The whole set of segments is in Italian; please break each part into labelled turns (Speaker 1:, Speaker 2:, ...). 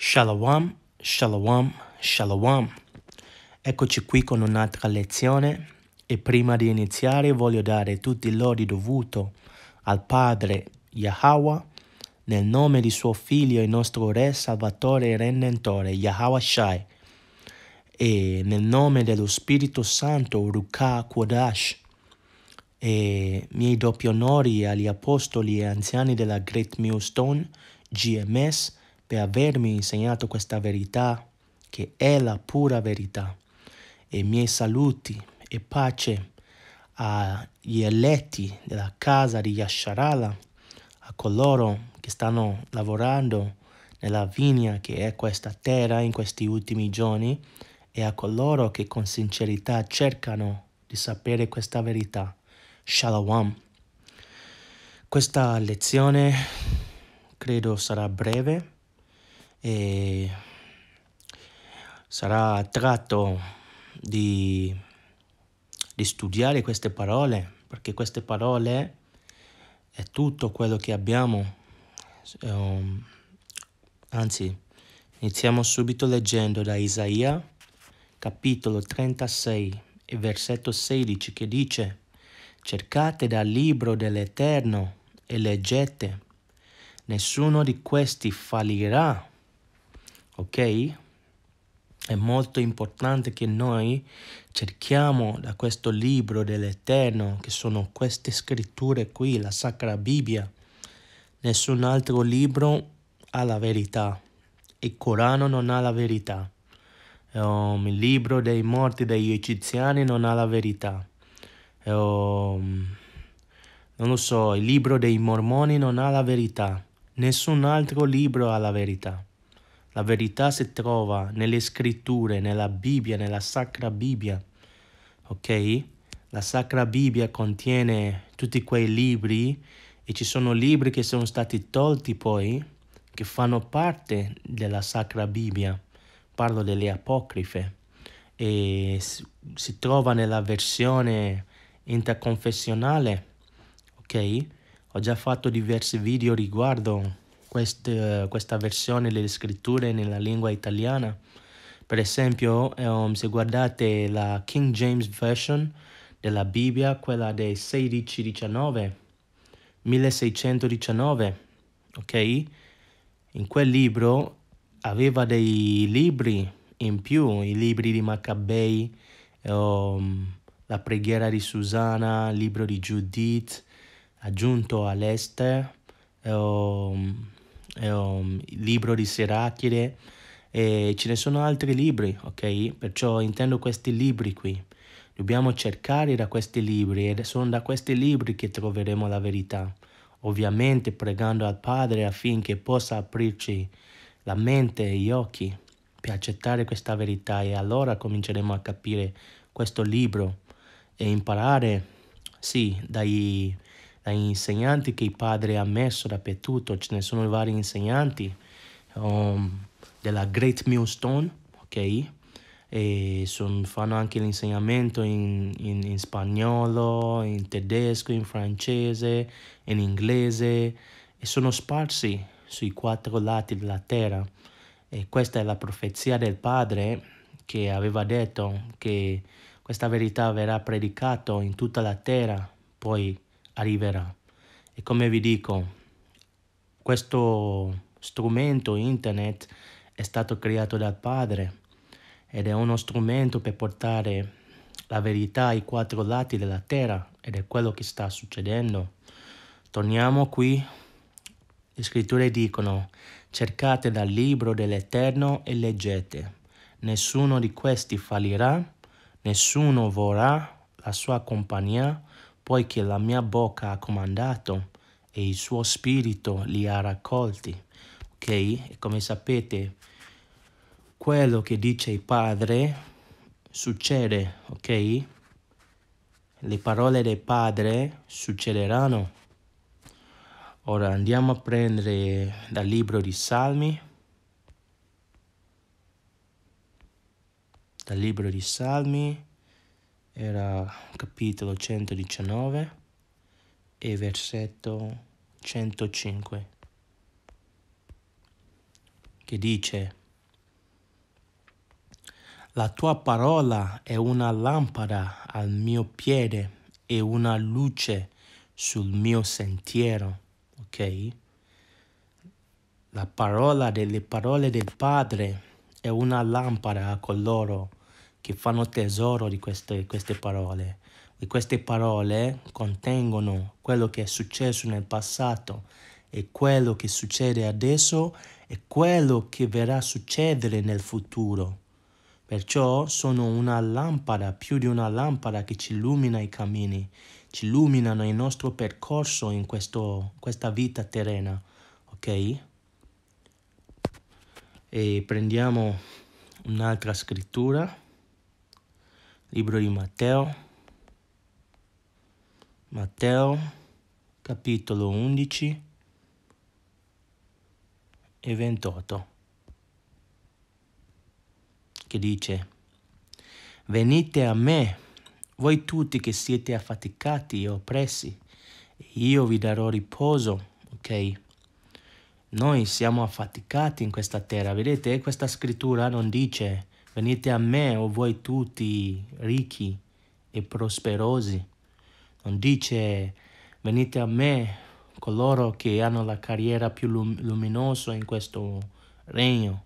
Speaker 1: Shalom, shalom, shalom. Eccoci qui con un'altra lezione e prima di iniziare voglio dare tutti i lodi dovuto al Padre Yahweh nel nome di suo Figlio il nostro Re Salvatore e Rendentore, Yahweh Shai e nel nome dello Spirito Santo Ruka Kodash e miei doppi onori agli apostoli e anziani della Great Millstone GMS per avermi insegnato questa verità che è la pura verità. E miei saluti e pace agli eletti della casa di Yasharala, a coloro che stanno lavorando nella vigna che è questa terra in questi ultimi giorni e a coloro che con sincerità cercano di sapere questa verità. Shalom. Questa lezione credo sarà breve e sarà tratto di, di studiare queste parole, perché queste parole è tutto quello che abbiamo. Eh, um, anzi, iniziamo subito leggendo da Isaia, capitolo 36 e versetto 16 che dice Cercate dal libro dell'Eterno e leggete, nessuno di questi fallirà ok? È molto importante che noi cerchiamo da questo libro dell'Eterno, che sono queste scritture qui, la Sacra Bibbia. Nessun altro libro ha la verità. Il Corano non ha la verità. Um, il libro dei morti degli egiziani non ha la verità. Um, non lo so, il libro dei mormoni non ha la verità. Nessun altro libro ha la verità. La verità si trova nelle scritture, nella Bibbia, nella Sacra Bibbia. Ok? La Sacra Bibbia contiene tutti quei libri e ci sono libri che sono stati tolti poi, che fanno parte della Sacra Bibbia. Parlo delle apocrife. E si trova nella versione interconfessionale. Ok? Ho già fatto diversi video riguardo queste, questa versione delle scritture nella lingua italiana. Per esempio, um, se guardate la King James Version della Bibbia, quella del 1619, 1619, ok? In quel libro aveva dei libri in più, i libri di Maccabei, um, la preghiera di Susanna, il libro di Judith, aggiunto all'Ester, um, ehm, um, libro di Serachide e ce ne sono altri libri, ok? Perciò intendo questi libri qui. Dobbiamo cercare da questi libri ed sono da questi libri che troveremo la verità. Ovviamente pregando al Padre affinché possa aprirci la mente e gli occhi per accettare questa verità e allora cominceremo a capire questo libro e imparare, sì, dai dagli insegnanti che il padre ha messo dappertutto, ce ne sono vari insegnanti um, della Great Millstone, ok? E son, fanno anche l'insegnamento in, in, in spagnolo, in tedesco, in francese, in inglese e sono sparsi sui quattro lati della terra. E questa è la profezia del padre che aveva detto che questa verità verrà predicata in tutta la terra, poi arriverà. E come vi dico, questo strumento internet è stato creato dal Padre ed è uno strumento per portare la verità ai quattro lati della terra ed è quello che sta succedendo. Torniamo qui. Le scritture dicono, cercate dal libro dell'Eterno e leggete. Nessuno di questi fallirà, nessuno vorrà la sua compagnia, poiché la mia bocca ha comandato e il suo spirito li ha raccolti. Ok? E come sapete, quello che dice il Padre succede, ok? Le parole del Padre succederanno. Ora andiamo a prendere dal libro di Salmi. Dal libro di Salmi era capitolo 119 e versetto 105 che dice la tua parola è una lampada al mio piede e una luce sul mio sentiero ok la parola delle parole del padre è una lampada a coloro che che fanno tesoro di queste, queste parole. E queste parole contengono quello che è successo nel passato e quello che succede adesso e quello che verrà a succedere nel futuro. Perciò sono una lampada, più di una lampada che ci illumina i cammini, ci illuminano il nostro percorso in questo, questa vita terrena, ok? E prendiamo un'altra scrittura. Libro di Matteo, Matteo, capitolo 11 e 28, che dice, Venite a me, voi tutti che siete affaticati e oppressi, e io vi darò riposo, ok? Noi siamo affaticati in questa terra, vedete? Questa scrittura non dice Venite a me, o voi tutti ricchi e prosperosi. Non dice venite a me coloro che hanno la carriera più lum- luminosa in questo regno.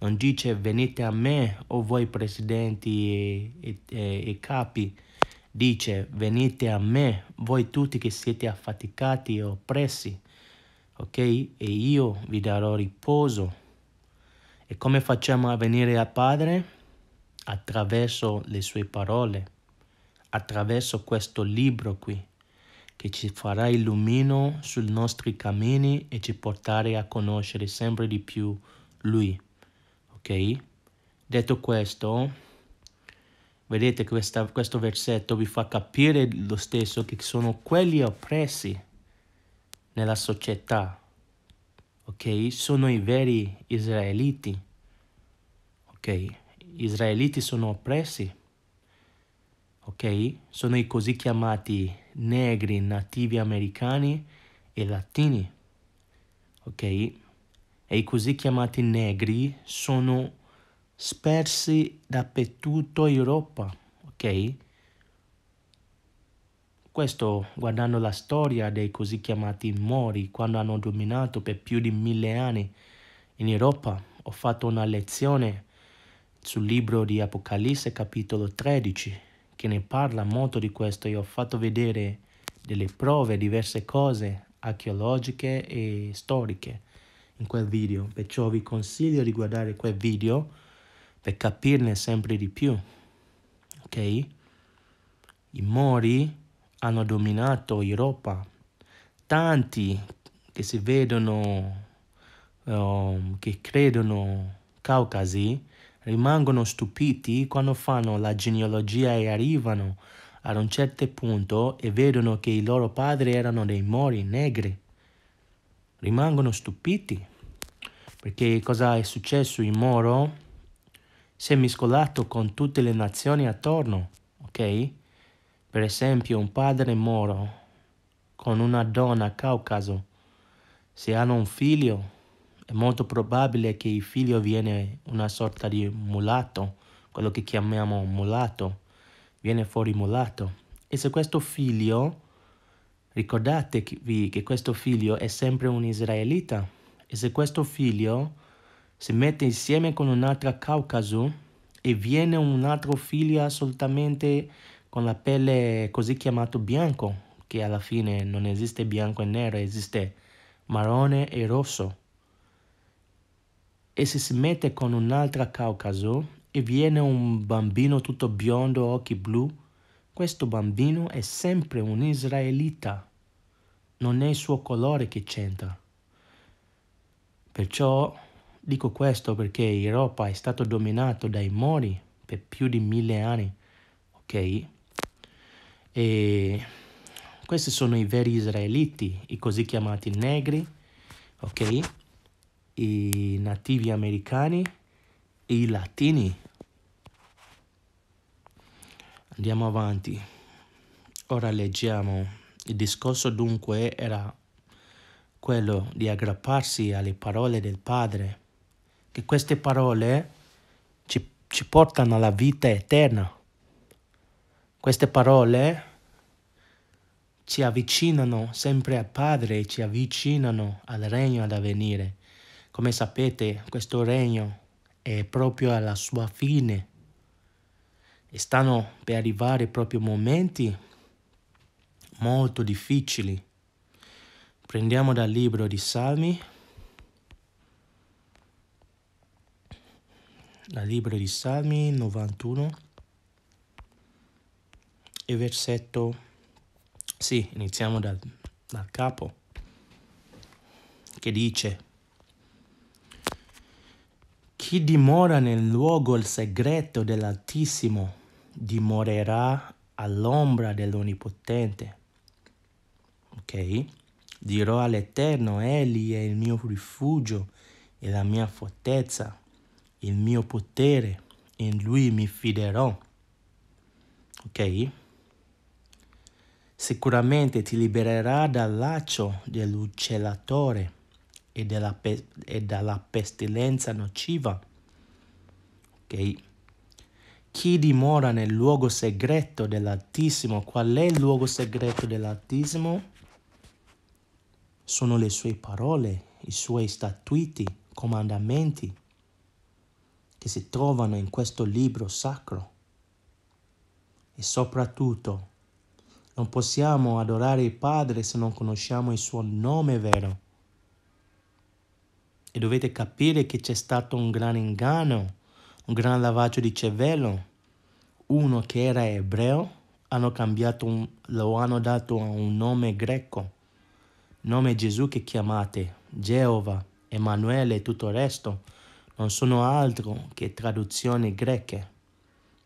Speaker 1: Non dice venite a me o voi presidenti e, e, e capi. Dice venite a me voi tutti che siete affaticati e oppressi. Ok? E io vi darò riposo. E come facciamo a venire al Padre? Attraverso le sue parole, attraverso questo libro qui, che ci farà illumino sui nostri cammini e ci portare a conoscere sempre di più Lui. Ok? Detto questo, vedete questa, questo versetto vi fa capire lo stesso che sono quelli oppressi nella società, ok? Sono i veri israeliti, ok? israeliti sono oppressi, ok? Sono i così chiamati negri nativi americani e latini, ok? E i così chiamati negri sono spersi dappertutto in Europa, ok? Questo guardando la storia dei così chiamati Mori quando hanno dominato per più di mille anni in Europa. Ho fatto una lezione sul libro di Apocalisse capitolo 13 che ne parla molto di questo e ho fatto vedere delle prove, diverse cose archeologiche e storiche in quel video. Perciò vi consiglio di guardare quel video per capirne sempre di più. Ok? I Mori hanno dominato Europa. Tanti che si vedono, um, che credono caucasi, rimangono stupiti quando fanno la genealogia e arrivano ad un certo punto e vedono che i loro padri erano dei mori negri. Rimangono stupiti perché cosa è successo? Il moro si è miscolato con tutte le nazioni attorno, ok? Per esempio un padre moro con una donna caucaso, se hanno un figlio, è molto probabile che il figlio viene una sorta di mulatto, quello che chiamiamo mulatto, viene fuori mulatto. E se questo figlio, ricordatevi che questo figlio è sempre un israelita, e se questo figlio si mette insieme con un'altra caucaso e viene un altro figlio assolutamente con la pelle così chiamato bianco, che alla fine non esiste bianco e nero, esiste marrone e rosso. E se si mette con un'altra caucaso e viene un bambino tutto biondo, occhi blu, questo bambino è sempre un israelita, non è il suo colore che c'entra. Perciò dico questo perché l'Europa è stata dominata dai Mori per più di mille anni, ok? E questi sono i veri israeliti, i così chiamati negri, ok? I nativi americani e i latini. Andiamo avanti. Ora leggiamo. Il discorso dunque era quello di aggrapparsi alle parole del Padre, che queste parole ci, ci portano alla vita eterna. Queste parole ci avvicinano sempre al Padre, ci avvicinano al regno ad avvenire. Come sapete, questo regno è proprio alla sua fine. E stanno per arrivare proprio momenti molto difficili. Prendiamo dal libro di Salmi, dal libro di Salmi 91 il versetto, sì, iniziamo dal, dal capo, che dice, chi dimora nel luogo il segreto dell'Altissimo dimorerà all'ombra dell'onipotente Ok? Dirò all'Eterno, Egli è il mio rifugio e la mia fortezza, il mio potere, in Lui mi fiderò. Ok? Sicuramente ti libererà dal laccio dell'uccellatore e, della pe- e dalla pestilenza nociva. Ok? Chi dimora nel luogo segreto dell'Altissimo, qual è il luogo segreto dell'Altissimo? Sono le sue parole, i suoi statuti, comandamenti che si trovano in questo libro sacro. E soprattutto non possiamo adorare il Padre se non conosciamo il suo nome vero. E dovete capire che c'è stato un gran inganno, un gran lavaggio di cervello. Uno che era ebreo hanno un, lo hanno dato a un nome greco. Nome Gesù che chiamate, Geova, Emanuele e tutto il resto, non sono altro che traduzioni greche.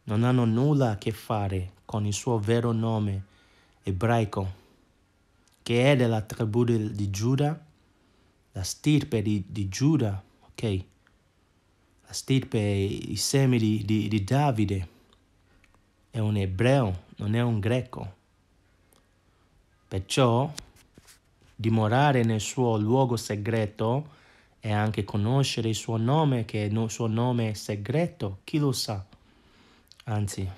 Speaker 1: Non hanno nulla a che fare con il suo vero nome ebraico, che è della tribù di, di Giuda, la stirpe di, di, Giuda, ok? La stirpe, i semi di, di, di Davide. È un ebreo, non è un greco. Perciò dimorare nel suo luogo segreto e anche conoscere il suo nome, che è il suo nome segreto, chi lo sa? Anzi,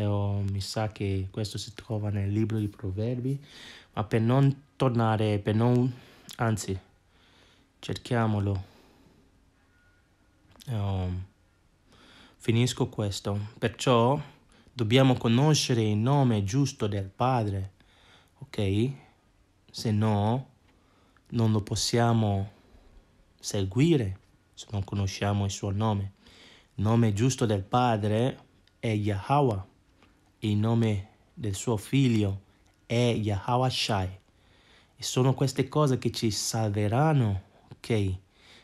Speaker 1: oh, mi sa che questo si trova nel libro di Proverbi, ma per non tornare, per non, anzi, cerchiamolo. Oh, finisco questo, perciò dobbiamo conoscere il nome giusto del Padre, ok? Se no, non lo possiamo seguire se non conosciamo il suo nome. Il nome giusto del Padre è Yahweh il nome del suo figlio è Yahawashai. E sono queste cose che ci salveranno, ok?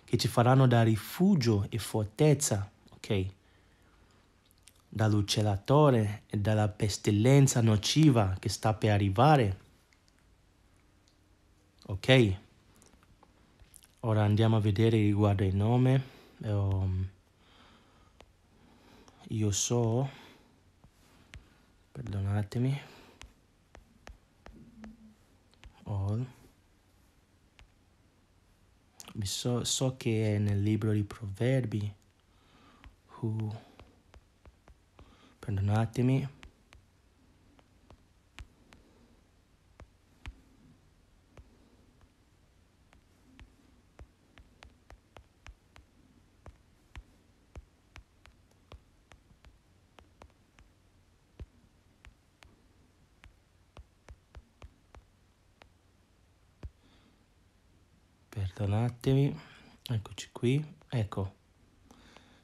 Speaker 1: Che ci faranno da rifugio e fortezza, ok? Dall'uccellatore e dalla pestilenza nociva che sta per arrivare. Ok? Ora andiamo a vedere riguardo il nome. Um, io so attimi all so, so che è nel libro di proverbi who perdonatemi perdonatemi, eccoci qui, ecco,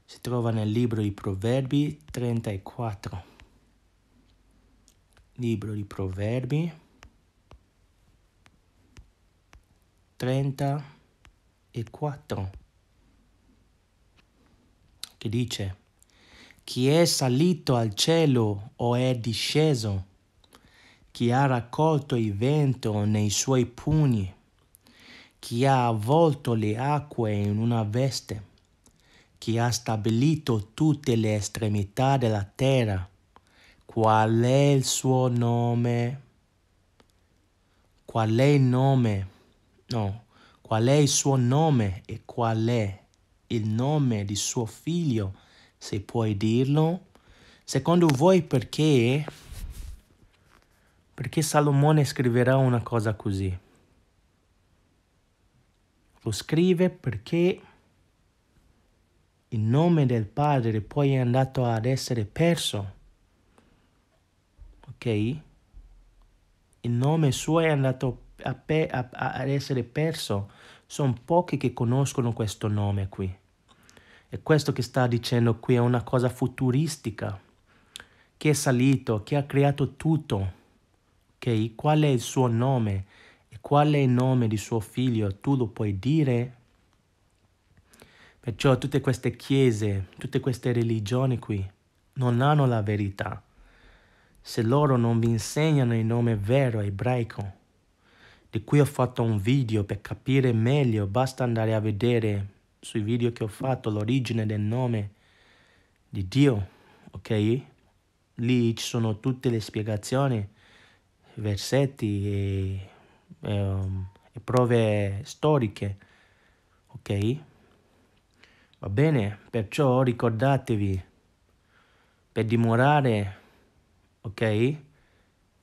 Speaker 1: si trova nel libro di Proverbi 34. Libro di Proverbi 34 che dice chi è salito al cielo o è disceso, chi ha raccolto il vento nei suoi pugni chi ha avvolto le acque in una veste, chi ha stabilito tutte le estremità della terra. Qual è il suo nome? Qual è il nome? No, qual è il suo nome e qual è il nome di suo figlio, se puoi dirlo? Secondo voi perché? Perché Salomone scriverà una cosa così? scrive perché il nome del Padre poi è andato ad essere perso. Ok? Il nome suo è andato a, pe- a, a ad essere perso. Sono pochi che conoscono questo nome qui. E questo che sta dicendo qui è una cosa futuristica. Chi è salito, che ha creato tutto. Ok? Qual è il suo nome? qual è il nome di suo figlio tu lo puoi dire? Perciò tutte queste chiese, tutte queste religioni qui non hanno la verità se loro non vi insegnano il nome vero ebraico. Di cui ho fatto un video per capire meglio, basta andare a vedere sui video che ho fatto l'origine del nome di Dio, ok? Lì ci sono tutte le spiegazioni, versetti e ehm, prove storiche, ok? Va bene, perciò ricordatevi, per dimorare, ok,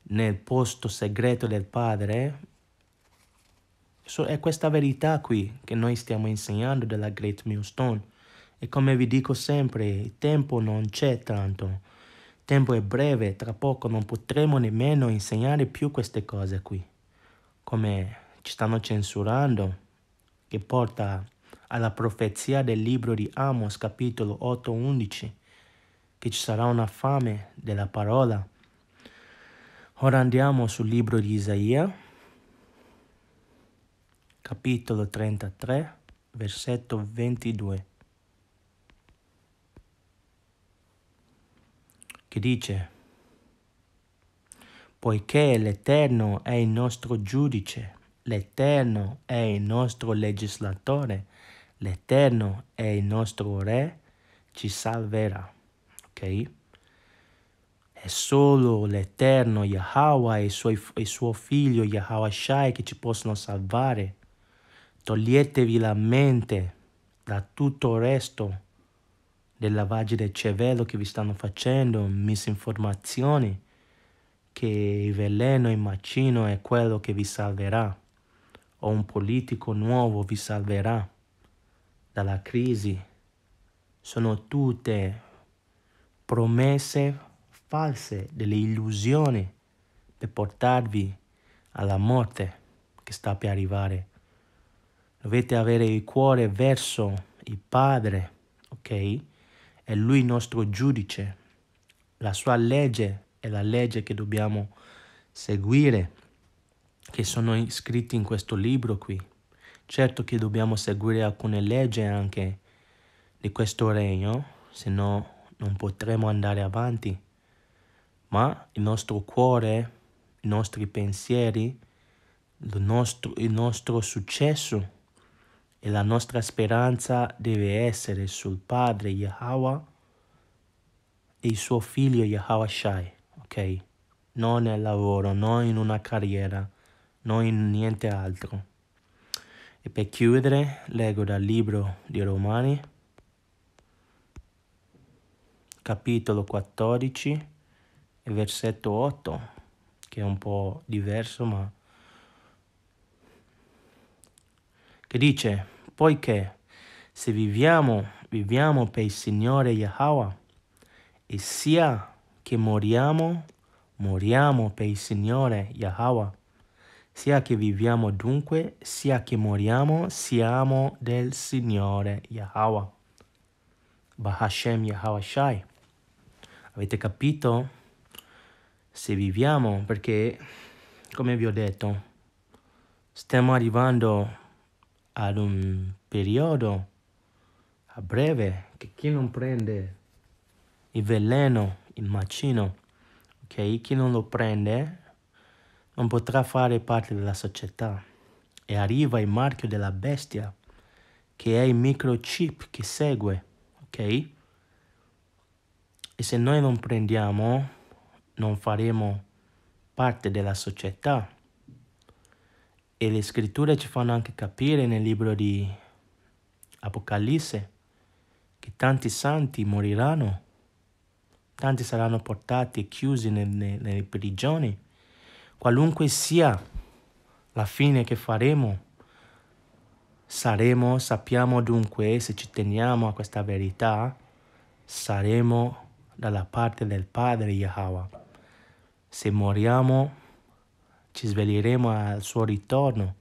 Speaker 1: nel posto segreto del Padre, so, è questa verità qui che noi stiamo insegnando della Great Millstone. E come vi dico sempre, il tempo non c'è tanto. Il tempo è breve, tra poco non potremo nemmeno insegnare più queste cose qui come ci stanno censurando, che porta alla profezia del libro di Amos capitolo 8-11, che ci sarà una fame della parola. Ora andiamo sul libro di Isaia, capitolo 33, versetto 22, che dice poiché l'Eterno è il nostro giudice, l'Eterno è il nostro legislatore, l'Eterno è il nostro Re, ci salverà. Ok? È solo l'Eterno Yahweh e il suo, il suo figlio Yahweh Shai che ci possono salvare. Toglietevi la mente da tutto il resto del lavaggio del cervello che vi stanno facendo, misinformazioni che il veleno in macino è quello che vi salverà, o un politico nuovo vi salverà dalla crisi. Sono tutte promesse false, delle illusioni per portarvi alla morte che sta per arrivare. Dovete avere il cuore verso il Padre, ok? È Lui il nostro giudice. La sua legge è la legge che dobbiamo seguire, che sono scritti in questo libro qui. Certo che dobbiamo seguire alcune leggi anche di questo regno, se no non potremo andare avanti. Ma il nostro cuore, i nostri pensieri, il nostro, il nostro successo e la nostra speranza deve essere sul Padre Yahweh e il suo figlio Yahweh Shai ok? Non nel lavoro, non in una carriera, non in niente altro. E per chiudere leggo dal libro di Romani, capitolo 14, versetto 8, che è un po' diverso, ma che dice, poiché se viviamo, viviamo per il Signore Yahweh, e sia che moriamo, moriamo per il Signore Yahweh. Sia che viviamo dunque, sia che moriamo, siamo del Signore Yahweh. Bahashem Yahweh Shai. Avete capito? Se viviamo, perché, come vi ho detto, stiamo arrivando ad un periodo a breve che chi non prende il veleno il macino, ok? Chi non lo prende non potrà fare parte della società e arriva il marchio della bestia che è il microchip che segue, ok? E se noi non prendiamo, non faremo parte della società. E le scritture ci fanno anche capire nel libro di Apocalisse che tanti santi moriranno tanti saranno portati e chiusi nelle, nelle prigioni. Qualunque sia la fine che faremo, saremo, sappiamo dunque, se ci teniamo a questa verità, saremo dalla parte del Padre Yahweh. Se moriamo, ci sveglieremo al suo ritorno,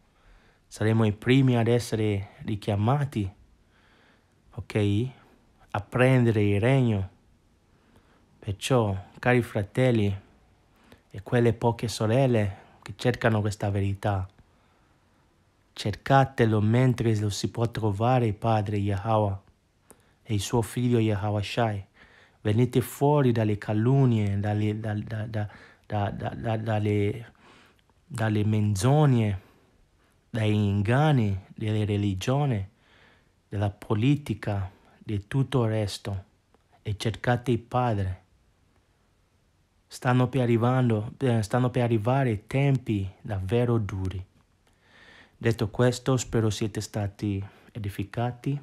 Speaker 1: saremo i primi ad essere richiamati, ok? A prendere il regno Perciò, cari fratelli e quelle poche sorelle che cercano questa verità, cercatelo mentre lo si può trovare, Padre Yahweh e il suo figlio Shai. Venite fuori dalle calunnie, dalle, da, da, da, dalle, dalle menzogne, dai inganni della religione, della politica, di tutto il resto e cercate il Padre Stanno per, arrivando, eh, stanno per arrivare tempi davvero duri. Detto questo, spero siete stati edificati.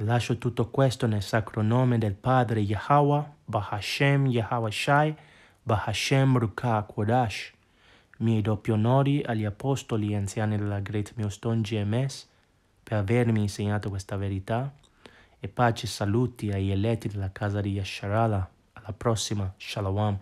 Speaker 1: E lascio tutto questo nel sacro nome del Padre Yahweh, Bahashem Yahweh Shai, Bahashem Ruka Kodash. Miei doppi onori agli apostoli e anziani della Great Millstone GMS per avermi insegnato questa verità e pace e saluti agli eletti della casa di Yasharala. A próxima. Shalom.